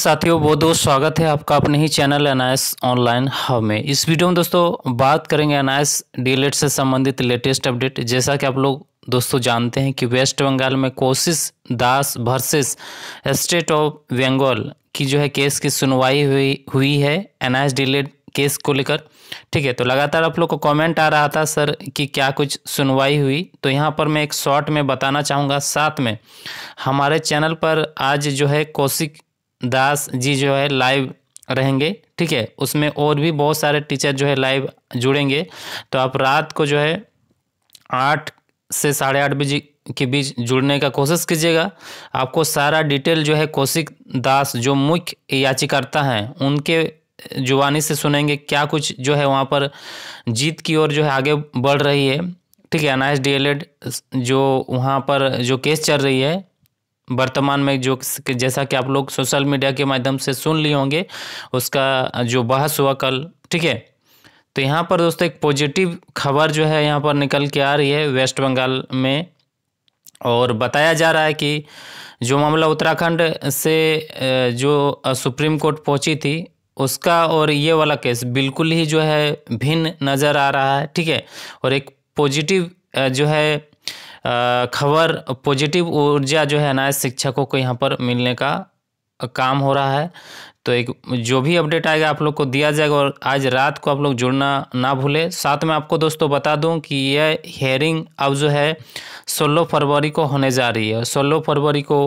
साथियों बहुत बहुत स्वागत है आपका अपने ही चैनल एनआईएस ऑनलाइन हब में इस वीडियो में दोस्तों बात करेंगे एनआईएस डी e e से संबंधित लेटेस्ट अपडेट जैसा कि आप लोग दोस्तों जानते हैं कि वेस्ट बंगाल में Koshish Das versus state of Bengal की जो है केस की सुनवाई हुई हुई है एनआईएस डी केस को लेकर ठीक है तो लगातार आप लोग को कमेंट आ रहा था सर कि क्या कुछ सुनवाई हुई तो यहाँ पर मैं एक शॉर्ट में बताना चाहूँगा साथ में हमारे चैनल पर आज जो है कौशिक दास जी जो है लाइव रहेंगे ठीक है उसमें और भी बहुत सारे टीचर जो है लाइव जुड़ेंगे तो आप रात को जो है आठ से साढ़े आठ बजे के बीच जुड़ने का कोशिश कीजिएगा आपको सारा डिटेल जो है कौशिक दास जो मुख्य याचिकाता हैं उनके जुबानी से सुनेंगे क्या कुछ जो है वहाँ पर जीत की ओर जो है आगे बढ़ रही है ठीक है अनाइस डी जो वहाँ पर जो केस चल रही है वर्तमान में जो जैसा कि आप लोग सोशल मीडिया के माध्यम से सुन लिए होंगे उसका जो बहस हुआ कल ठीक है तो यहाँ पर दोस्तों एक पॉजिटिव खबर जो है यहाँ पर निकल के आ रही है वेस्ट बंगाल में और बताया जा रहा है कि जो मामला उत्तराखंड से जो सुप्रीम कोर्ट पहुंची थी उसका और ये वाला केस बिल्कुल ही जो है भिन्न नज़र आ रहा है ठीक है और एक पॉजिटिव जो है खबर पॉजिटिव ऊर्जा जो है ना शिक्षकों को यहाँ पर मिलने का काम हो रहा है तो एक जो भी अपडेट आएगा आप लोग को दिया जाएगा और आज रात को आप लोग जुड़ना ना भूलें साथ में आपको दोस्तों बता दूं कि यह हेयरिंग अब जो है 16 फरवरी को होने जा रही है 16 फरवरी को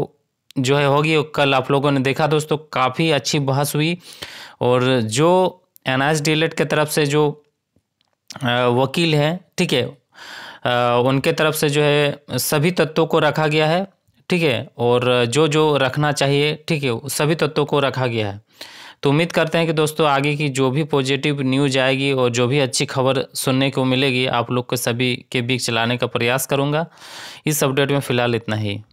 जो है होगी कल आप लोगों ने देखा दोस्तों काफ़ी अच्छी बहस हुई और जो एन एस की तरफ से जो वकील हैं ठीक है उनके तरफ से जो है सभी तत्वों को रखा गया है ठीक है और जो जो रखना चाहिए ठीक है सभी तत्वों को रखा गया है तो उम्मीद करते हैं कि दोस्तों आगे की जो भी पॉजिटिव न्यूज आएगी और जो भी अच्छी खबर सुनने को मिलेगी आप लोग को सभी के बीच चलाने का प्रयास करूँगा इस अपडेट में फ़िलहाल इतना ही